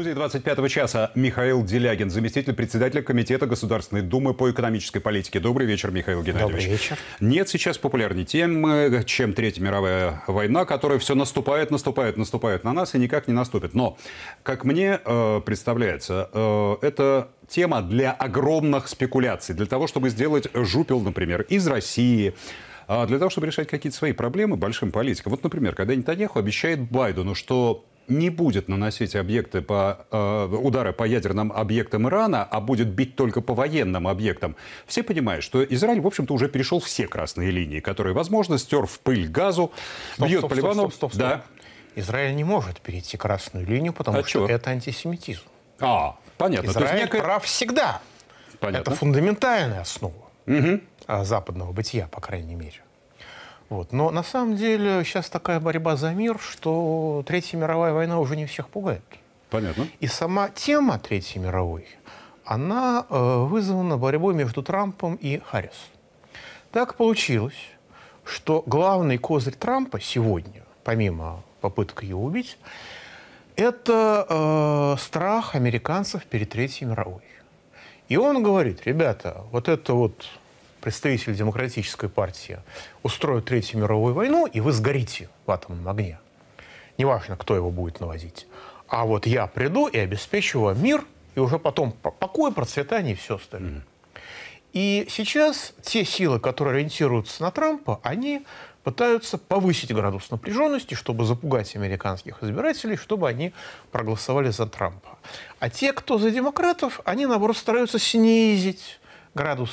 студии 25 часа Михаил Делягин, заместитель председателя Комитета Государственной Думы по экономической политике. Добрый вечер, Михаил Геннадьевич. Добрый вечер. Нет сейчас популярней темы, чем Третья мировая война, которая все наступает, наступает, наступает на нас и никак не наступит. Но, как мне э, представляется, э, это тема для огромных спекуляций, для того, чтобы сделать жупел, например, из России, а для того, чтобы решать какие-то свои проблемы большим политикам. Вот, например, когда Нетаньяху обещает Байдену, что не будет наносить объекты по, э, удары по ядерным объектам Ирана, а будет бить только по военным объектам, все понимают, что Израиль, в общем-то, уже перешел все красные линии, которые, возможно, стер в пыль газу, стоп, бьет стоп, по Ливану. Стоп, стоп, стоп, стоп. Да. Израиль не может перейти красную линию, потому а что, что это антисемитизм. А, понятно. Израиль некое... прав всегда. Понятно. Это фундаментальная основа угу. западного бытия, по крайней мере. Вот. Но на самом деле сейчас такая борьба за мир, что Третья мировая война уже не всех пугает. Понятно. И сама тема Третьей мировой, она э, вызвана борьбой между Трампом и Харрис. Так получилось, что главный козырь Трампа сегодня, помимо попыток его убить, это э, страх американцев перед Третьей мировой. И он говорит, ребята, вот это вот представитель демократической партии устроит Третью мировую войну, и вы сгорите в атомном огне. Неважно, кто его будет наводить. А вот я приду и обеспечу вам мир, и уже потом покой, процветание и все остальное. mm И сейчас те силы, которые ориентируются на Трампа, они пытаются повысить градус напряженности, чтобы запугать американских избирателей, чтобы они проголосовали за Трампа. А те, кто за демократов, они, наоборот, стараются снизить градус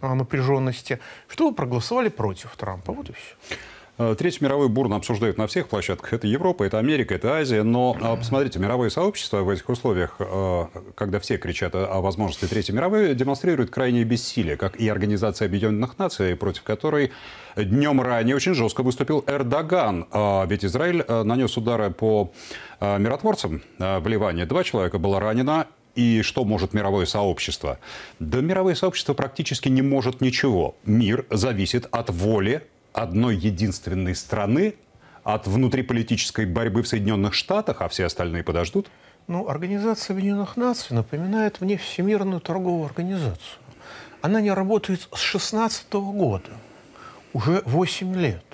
угу. напряженности, что проголосовали против Трампа. Вот и все. Э, Третий мировой бурно обсуждают на всех площадках. Это Европа, это Америка, это Азия. Но а, посмотрите, мировое сообщество в этих условиях, э, когда все кричат о возможности Третьей мировой, демонстрирует крайнее бессилие, как и Организация Объединенных Наций, против которой днем ранее очень жестко выступил Эрдоган. А, ведь Израиль э, нанес удары по миротворцам в Ливане. Два человека было ранено, и что может мировое сообщество? Да мировое сообщество практически не может ничего. Мир зависит от воли одной единственной страны, от внутриполитической борьбы в Соединенных Штатах, а все остальные подождут? Ну, Организация Объединенных Наций напоминает мне Всемирную торговую организацию. Она не работает с 16 года уже 8 лет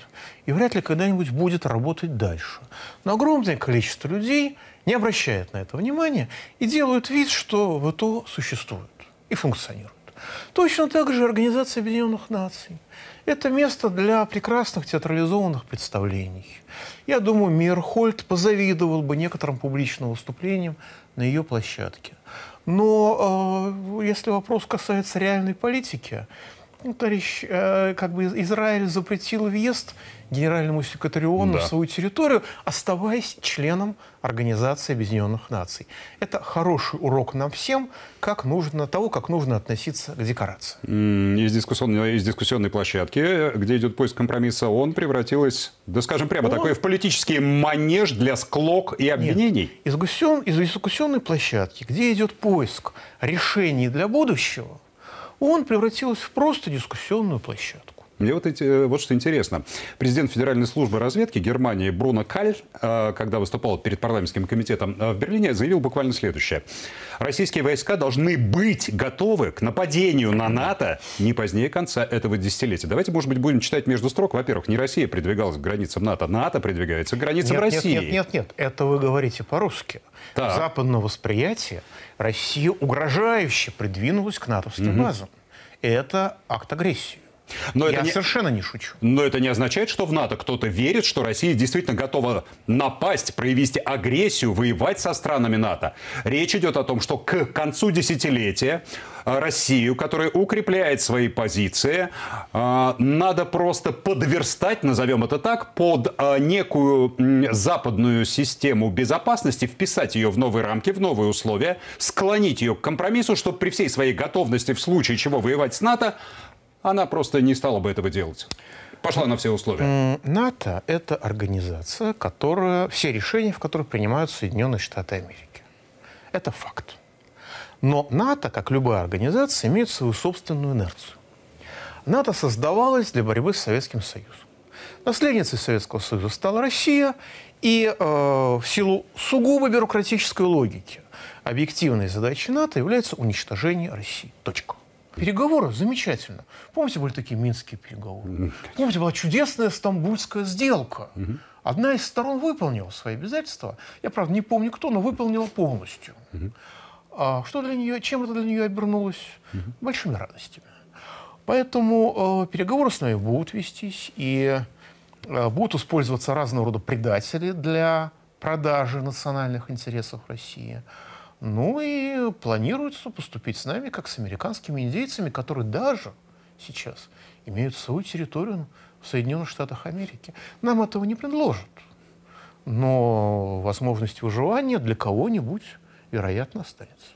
и вряд ли когда-нибудь будет работать дальше. Но огромное количество людей не обращает на это внимания и делают вид, что ВТО существует и функционирует. Точно так же Организация Объединенных Наций. Это место для прекрасных театрализованных представлений. Я думаю, Мейерхольд позавидовал бы некоторым публичным выступлениям на ее площадке. Но э, если вопрос касается реальной политики, ну, товарищ, э, как бы Израиль запретил въезд генеральному секретариону да. в свою территорию, оставаясь членом Организации Объединенных Наций. Это хороший урок нам всем, как нужно, того, как нужно относиться к декорации. Из дискуссионной, из дискуссионной площадки, где идет поиск компромисса, он превратилась, да скажем прямо, ну, он... такой в политический манеж для склок и обвинений. Нет. Из, гусен, из дискуссионной площадки, где идет поиск решений для будущего – он превратился в просто дискуссионную площадку. Мне вот, эти, э, вот что интересно. Президент Федеральной службы разведки Германии Бруно Каль, э, когда выступал перед парламентским комитетом э, в Берлине, заявил буквально следующее. Российские войска должны быть готовы к нападению на НАТО не позднее конца этого десятилетия. Давайте, может быть, будем читать между строк. Во-первых, не Россия придвигалась к границам НАТО, НАТО придвигается к границам нет, России. Нет, нет, нет, нет, это вы говорите по-русски. Да. Западное восприятие Россия угрожающе придвинулась к натовским угу. базам. Это акт агрессии. Но Я это не... совершенно не шучу. Но это не означает, что в НАТО кто-то верит, что Россия действительно готова напасть, проявить агрессию, воевать со странами НАТО. Речь идет о том, что к концу десятилетия э, Россию, которая укрепляет свои позиции. Э, надо просто подверстать, назовем это так, под э, некую западную систему безопасности, вписать ее в новые рамки, в новые условия, склонить ее к компромиссу, чтобы при всей своей готовности в случае чего воевать с НАТО, она просто не стала бы этого делать. Пошла на все условия. НАТО – это организация, которая, все решения в которых принимают Соединенные Штаты Америки. Это факт. Но НАТО, как любая организация, имеет свою собственную инерцию. НАТО создавалось для борьбы с Советским Союзом. Наследницей Советского Союза стала Россия, и э, в силу сугубо бюрократической логики объективной задачей НАТО является уничтожение России. Точка переговоры замечательно. Помните, были такие минские переговоры? Помните, была чудесная стамбульская сделка. Одна из сторон выполнила свои обязательства. Я, правда, не помню кто, но выполнила полностью. а что для нее, чем это для нее обернулось? Большими радостями. Поэтому э, переговоры с нами будут вестись, и э, будут использоваться разного рода предатели для продажи национальных интересов России. Ну и планируется поступить с нами, как с американскими индейцами, которые даже сейчас имеют свою территорию в Соединенных Штатах Америки. Нам этого не предложат. Но возможность выживания для кого-нибудь, вероятно, останется.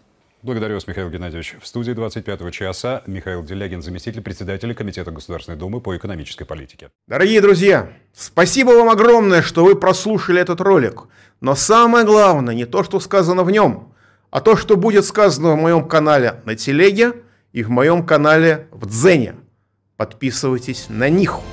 Благодарю вас, Михаил Геннадьевич. В студии 25 часа Михаил Делягин, заместитель председателя Комитета Государственной Думы по экономической политике. Дорогие друзья, спасибо вам огромное, что вы прослушали этот ролик. Но самое главное не то, что сказано в нем, а то, что будет сказано в моем канале на телеге и в моем канале в Дзене. Подписывайтесь на них.